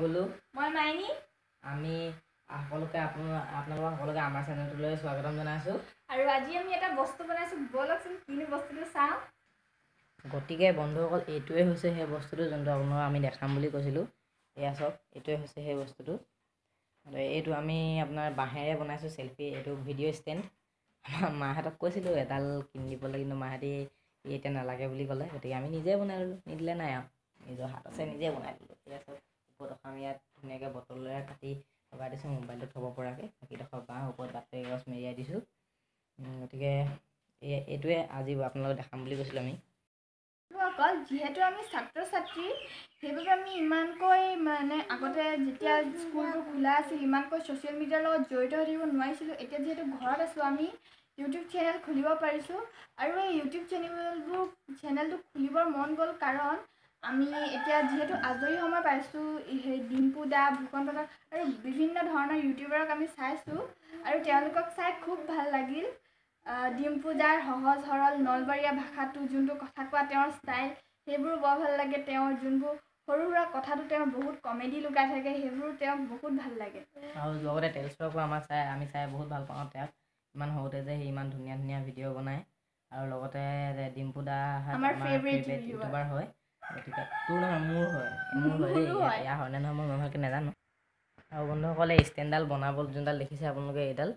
মই গলো মই মাইনী আমি সকলোকে আপোনালোকক সকলোকে আমাৰ চেনেলটোলৈ স্বাগতম জনাইছো আৰু আজি আমি এটা বস্তু বনাইছো বলকচোন কিনো বস্তুটো চাওঁ গতিকে বন্ধুসকল এইটোৱে হৈছে সেই বস্তুটো যোনটো আপোনাৰ আমি দেখাম বুলি কৈছিলোঁ এয়া চাওক এইটোৱে হৈছে সেই বস্তুটো এইটো আমি আপোনাৰ বাঁহেৰে বনাইছোঁ চেলফি এইটো ভিডিঅ' ষ্টেণ্ড আমাৰ মাহঁতক কৈছিলোঁ এডাল কিনি দিব লাগে কিন্তু মাহঁতি এতিয়া নালাগে বুলি ক'লে গতিকে আমি নিজে বনাই নিদিলে নাই আৰু নিজৰ হাত আছে নিজে বনাই দিলোঁ এয়া আমি ইয়াত ধুনীয়াকৈ বটলেৰে কাটি লগাই দিছোঁ মোবাইলটো থ'ব পৰাকৈ বাকীডোখৰ বাঁহ ওপৰত বাতৰি গছ মেৰিয়াই দিছোঁ গতিকে এইটোৱে আজি আপোনালোকক দেখাম বুলি কৈছিলোঁ আমি অকল যিহেতু আমি ছাত্ৰ ছাত্ৰী সেইবাবে আমি ইমানকৈ মানে আগতে যেতিয়া স্কুলবোৰ খোলা আছিল ইমানকৈ ছ'চিয়েল মিডিয়াৰ লগত জড়িত হৈ থাকিব নোৱাৰিছিলোঁ এতিয়া যিহেতু ঘৰত আছোঁ আমি ইউটিউব চেনেল খুলিব পাৰিছোঁ আৰু এই ইউটিউব চেনেলবোৰ চেনেলটো খুলিবৰ মন গ'ল কাৰণ আমি এতিয়া যিহেতু আজৰি সময় পাইছোঁ সেই ডিম্পু দা ভূপেন প্ৰকাশ আৰু বিভিন্ন ধৰণৰ ইউটিউবাৰক আমি চাইছোঁ আৰু তেওঁলোকক চাই খুব ভাল লাগিল ডিম্পু দাৰ সহজ সৰল নলবাৰীয়া ভাষাটো যোনটো কথা কোৱা তেওঁৰ ষ্টাইল সেইবোৰ বৰ ভাল লাগে তেওঁৰ যোনবোৰ সৰু সুৰা কথাটো তেওঁ বহুত কমেডি লুকাই থাকে সেইবোৰ তেওঁক বহুত ভাল লাগে আৰু লগতে তেল শ্ৰকো আমাৰ চাই আমি চাই বহুত ভাল পাওঁ তেওঁক ইমান সৰুতে যে সি ইমান ধুনীয়া ধুনীয়া ভিডিঅ' বনায় আৰু লগতে ডিম্পু দা আমাৰ ফেভৰেট ইউটিউবাৰ হয় গতিকে তোৰ নহয় মোৰ হয় মোৰ হয় এয়া হয়নে নহয় মই ভালকৈ নাজানো আৰু বন্ধুসকলে ষ্টেণ্ডডাল বনাব যোনডাল দেখিছে আপোনালোকে এইডাল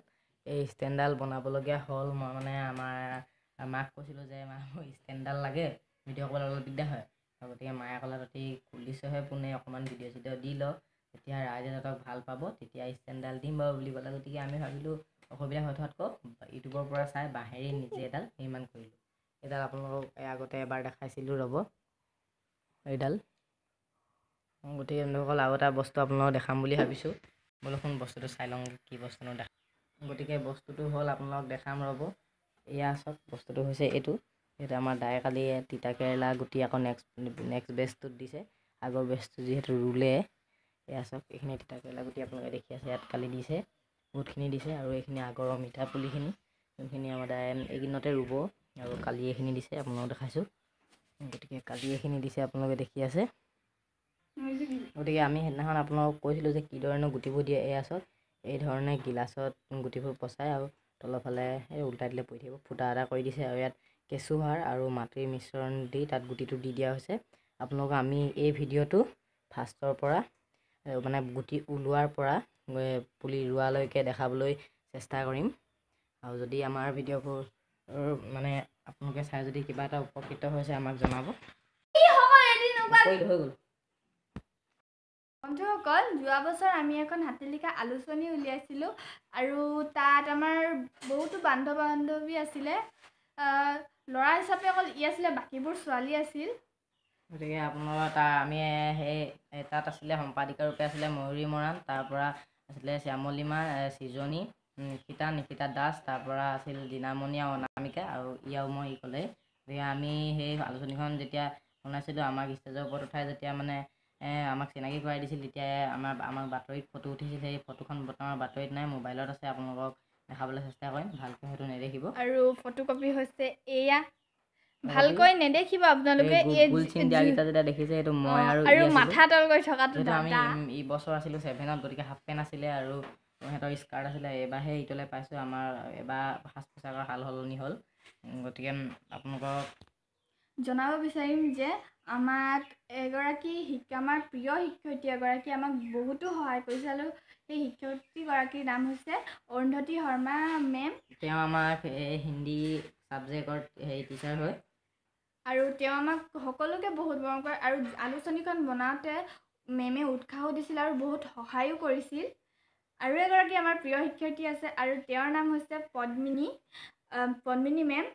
এই ষ্টেণ্ডডাল বনাবলগীয়া হ'ল মই মানে আমাৰ মাক কৈছিলোঁ যে মাক ষ্টেণ্ডডাল লাগে ভিডিঅ' ক'বলৈ অলপ দিগদাৰ হয় আৰু গতিকে মায়ে ক'লে তহঁতি খুলিছেহে পোনে অকণমান ভিডিঅ' চিডিঅ' দি ল তেতিয়া ৰাইজে তহঁতক ভাল পাব তেতিয়া ষ্টেণ্ডডাল দিম বাৰু বুলি ক'লে গতিকে আমি ভাবিলোঁ অসুবিধা হৈ থোৱাতকৈ ইউটিউবৰ পৰা চাই বাঁহেৰে নিজে এডাল নিৰ্মাণ কৰিলোঁ এইডাল আপোনালোকক আগতে এবাৰ দেখাইছিলোঁ ৰ'ব এইডাল গতিকে এনেকুৱা আৰু এটা বস্তু আপোনালোকক দেখাম বুলি ভাবিছোঁ বোলো শুন বস্তুটো চাই লওঁ কি বস্তুনো দেখা গতিকে বস্তুটো হ'ল আপোনালোকক দেখাম ৰ'ব এয়া চাওক বস্তুটো হৈছে এইটো এইটো আমাৰ দাই কালি তিতা কেৰেলা গুটি আকৌ নেক্সট নেক্সট বেচটোত দিছে আগৰ বেচটো যিহেতু ৰুলে এয়া চাওক এইখিনি তিতা কেৰেলা গুটি আপোনালোকে দেখি আছে ইয়াত কালি দিছে বহুতখিনি দিছে আৰু এইখিনি আগৰ অমিতা পুলিখিনি যোনখিনি আমাৰ দাই এইকেইদিনতে ৰুব আৰু কালি এইখিনি দিছে আপোনালোকক দেখাইছোঁ গতিকে কালি এইখিনি দিছে আপোনালোকে দেখি আছে গতিকে আমি সেইদিনাখন আপোনালোকক কৈছিলোঁ যে কি ধৰণে গুটিবোৰ দিয়ে এই আচত ধৰণে গিলাচত গুটিবোৰ পচাই আৰু তলৰফালে এই উল্টাই দিলে পৰি থাকিব ফুটা এটা কৰি দিছে আৰু ইয়াত কেঁচুসাৰ আৰু মাটিৰ মিশ্ৰণ দি তাত গুটিটো দি দিয়া হৈছে আপোনালোকক আমি এই ভিডিঅ'টো ফাৰ্ষ্টৰ পৰা মানে গুটি ওলোৱাৰ পৰা পুলি ৰোৱালৈকে দেখাবলৈ চেষ্টা কৰিম আৰু যদি আমাৰ ভিডিঅ'বোৰ মানে আপোনালোকে চাই যদি কিবা এটা উপকৃত হৈছে আমাক জনাব বন্ধুসকল যোৱা বছৰ আমি এখন হাতীলিখা আলোচনী উলিয়াইছিলোঁ আৰু তাত আমাৰ বহুতো বান্ধৱ বান্ধৱী আছিলে ল'ৰা হিচাপে অকল ই আছিলে বাকীবোৰ ছোৱালী আছিল গতিকে আপোনাৰ তাৰ আমি সেই তাত আছিলে সম্পাদিকা ৰূপে আছিলে ময়ূৰী মৰাণ তাৰপৰা আছিলে শ্যামলীমা চিজনী নিশিতা নিশিতা দাস তাৰ পৰা আছিল দিনামণি আৰু অনামিকা আৰু ইয়াও মই ই ক'লে গতিকে আমি সেই আলোচনীখন যেতিয়া শুনাইছিলোঁ আমাক ষ্টেজৰ ওপৰত উঠাই যেতিয়া মানে আমাক চিনাকি কৰাই দিছিল তেতিয়া আমাৰ আমাক বাতৰিত ফটো উঠিছিল সেই ফটোখন বৰ্তমান বাতৰিত নাই মোবাইলত আছে আপোনালোকক দেখাবলৈ চেষ্টা কৰিম ভালকৈ সেইটো নেদেখিব আৰু ফটো কপি হৈছে এয়া ভালকৈ নেদেখিব আপোনালোকে যেতিয়া দেখিছে আৰু মাথা তল গৈ থকাটো আমি ইবছৰ আছিলোঁ ছেভেনত গতিকে হাফ পেণ্ট আছিলে আৰু সিহঁতৰ স্কাৰ্ট আছিলে এইবাৰহে ইটোলৈ পাইছোঁ আমাৰ এইবাৰ সাজ পোছাকৰ সাল সলনি হ'ল গতিকে আপোনালোকক জনাব বিচাৰিম যে আমাক এগৰাকী শিক্ষা আমাৰ প্ৰিয় শিক্ষয়িত্ৰী এগৰাকীয়ে আমাক বহুতো সহায় কৰিছে আৰু সেই শিক্ষয়িত্ৰীগৰাকীৰ নাম হৈছে অৰুন্ধতী শৰ্মা মেম তেওঁ আমাৰ হিন্দী ছাবজেক্টৰ হেৰি টিচাৰ হয় আৰু তেওঁ আমাক সকলোকে বহুত মৰম কৰে আৰু আলোচনীখন বনাওঁতে মেমে উৎসাহো দিছিল আৰু বহুত সহায়ো কৰিছিল আৰু এগৰাকী আমাৰ প্ৰিয় শিক্ষয়িত্ৰী আছে আৰু তেওঁৰ নাম হৈছে পদ্মিনী পদ্মিনী মেম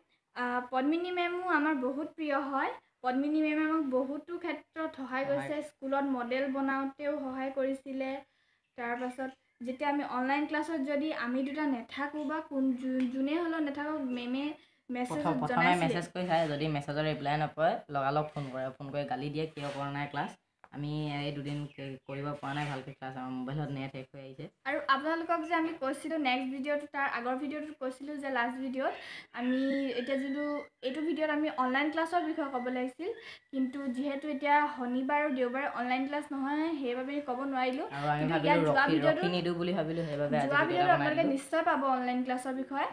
পদ্মিনী মেমো আমাৰ বহুত প্ৰিয় হয় পদ্মিনী মেমে আমাক বহুতো ক্ষেত্ৰত সহায় কৰিছে স্কুলত মডেল বনাওঁতেও সহায় কৰিছিলে তাৰপাছত যেতিয়া আমি অনলাইন ক্লাছত যদি আমি দুটা নাথাকোঁ বা কোন যোনে হ'লেও নেথাকক মেমে মেছেজ মেছেজ কৰি চাই যদি মেছেজৰ ৰিপ্লাই নপৰে লগালগ ফোন কৰে ফোন কৰি গালি দিয়ে কিয় কৰা নাই ক্লাছ আমি এই দুদিন কৰিব পৰা নাই ভালকৈ ক্লাছ আমাৰ মোবাইলত নেট শেষ হৈ আহিছে আৰু আপোনালোকক যে আমি কৈছিলোঁ নেক্সট ভিডিঅ'টো তাৰ আগৰ ভিডিঅ'টোত কৈছিলোঁ যে লাষ্ট ভিডিঅ'ত আমি এতিয়া যোনটো এইটো ভিডিঅ'ত আমি অনলাইন ক্লাছৰ বিষয়ে ক'ব লাগিছিল কিন্তু যিহেতু এতিয়া শনিবাৰ আৰু দেওবাৰে অনলাইন ক্লাছ নহয় সেইবাবে ক'ব নোৱাৰিলোঁ বুলি নিশ্চয় পাব অনলাইন ক্লাছৰ বিষয়ে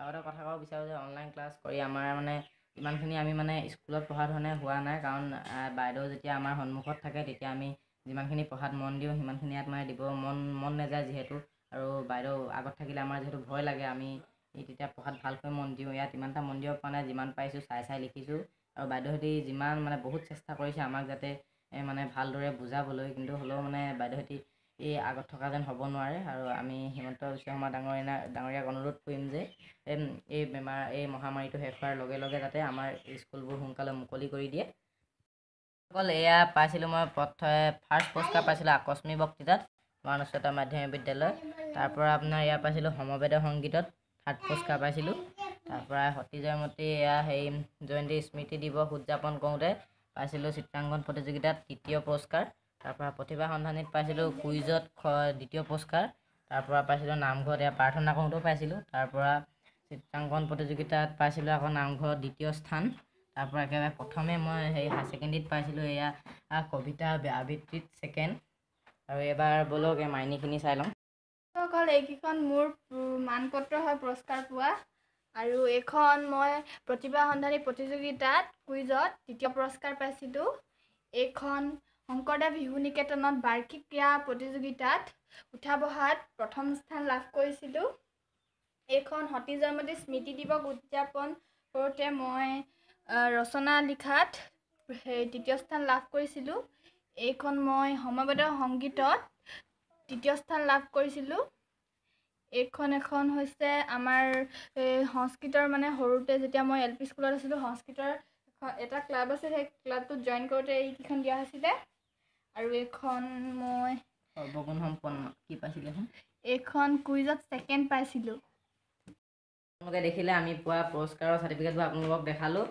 আৰু এটা কথা ক'ব বিচাৰোঁ যে অনলাইন ক্লাছ কৰি আমাৰ মানে ইমানখিনি আমি মানে স্কুলত পঢ়া ধৰণে হোৱা নাই কাৰণ বাইদেউ যেতিয়া আমাৰ সন্মুখত থাকে তেতিয়া আমি যিমানখিনি পঢ়াত মন দিওঁ সিমানখিনি ইয়াত মানে দিব মন মন নাযায় যিহেতু আৰু বাইদেউ আগত থাকিলে আমাৰ যিহেতু ভয় লাগে আমি তেতিয়া পঢ়াত ভালকৈ মন দিওঁ ইয়াত ইমানটা মন দিব পৰা নাই যিমান পাইছোঁ চাই চাই লিখিছোঁ আৰু বাইদেউহঁতে যিমান মানে বহুত চেষ্টা কৰিছে আমাক যাতে মানে ভালদৰে বুজাবলৈ কিন্তু হ'লেও মানে বাইদেউহঁতি এই আগত থকা যেন হ'ব নোৱাৰে আৰু আমি হিমন্ত বিশ্ব শৰ্মা ডাঙৰীয়া ডাঙৰীয়াক অনুৰোধ কৰিম যে এই বেমাৰ এই মহামাৰীটো শেষ হোৱাৰ লগে লগে যাতে আমাৰ স্কুলবোৰ সোনকালে মুকলি কৰি দিয়ে অকল এয়া পাইছিলোঁ মই প্ৰথমে ফাৰ্ষ্ট পুৰস্কাৰ পাইছিলোঁ আকস্মিক বক্তৃতাত আমাৰ অনুষ্ঠিত মাধ্যমিক বিদ্যালয় তাৰপৰা আপোনাৰ এয়া পাইছিলোঁ সমবেদ সংগীতত থাৰ্ড পুৰস্কাৰ পাইছিলোঁ তাৰপৰা সতী জয়মতী এয়া সেই জয়ন্তী স্মৃতি দিৱস উদযাপন কৰোঁতে পাইছিলোঁ চিত্ৰাংকন প্ৰতিযোগিতাত তৃতীয় পুৰস্কাৰ তাৰপৰা প্ৰতিভা সন্ধানীত পাইছিলোঁ কুইজত দ্বিতীয় পুৰস্কাৰ তাৰপৰা পাইছিলোঁ নামঘৰত এয়া প্ৰাৰ্থনা কৰোঁতেও পাইছিলোঁ তাৰপৰা চিত্ৰাংকন প্ৰতিযোগিতাত পাইছিলোঁ আকৌ নামঘৰত দ্বিতীয় স্থান তাৰপৰা একেবাৰে প্ৰথমে মই সেই হায়াৰ ছেকেণ্ডেৰীত পাইছিলোঁ এয়া কবিতা আবৃত্তিত ছেকেণ্ড আৰু এইবাৰ ব'লক এই মাইনীখিনি চাই ল'ম অকল এইকেইখন মোৰ মানপত্ৰ হয় পুৰস্কাৰ পোৱা আৰু এইখন মই প্ৰতিভা সন্ধানী প্ৰতিযোগিতাত কুইজত তৃতীয় পুৰস্কাৰ পাইছিলোঁ এইখন শংকৰদেৱ শিশু নিকেতনত বাৰ্ষিক ক্ৰীড়া প্ৰতিযোগিতাত উঠা বহাত প্ৰথম স্থান লাভ কৰিছিলোঁ এইখন সতী জয়মতী স্মৃতি দিৱস উদযাপন কৰোঁতে মই ৰচনা লিখাত সেই তৃতীয় স্থান লাভ কৰিছিলোঁ এইখন মই সমবেদ সংগীতত তৃতীয় স্থান লাভ কৰিছিলোঁ এইখন এখন হৈছে আমাৰ সংস্কৃতৰ মানে সৰুতে যেতিয়া মই এল পি স্কুলত আছিলোঁ সংস্কৃতৰ এটা ক্লাব আছিল সেই ক্লাবটোত জইন কৰোঁতে এইকেইখন দিয়া হৈছিলে আৰু এইখন মই সৰ্বগুণ সম্পন্ন কি পাইছিলোঁ এখন এইখন কুইজত ছেকেণ্ড পাইছিলোঁ আপোনালোকে দেখিলে আমি পোৱা পুৰস্কাৰৰ চাৰ্টিফিকেটবোৰ আপোনালোকক দেখালোঁ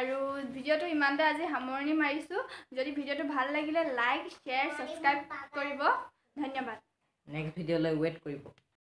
আৰু ভিডিঅ'টো ইমানতে আজি সামৰণি মাৰিছোঁ যদি ভিডিঅ'টো ভাল লাগিলে লাইক শ্বেয়াৰ ছাবস্ক্ৰাইব কৰিব ধন্যবাদ নেক্সট ভিডিঅ'লৈ ৱেইট কৰিব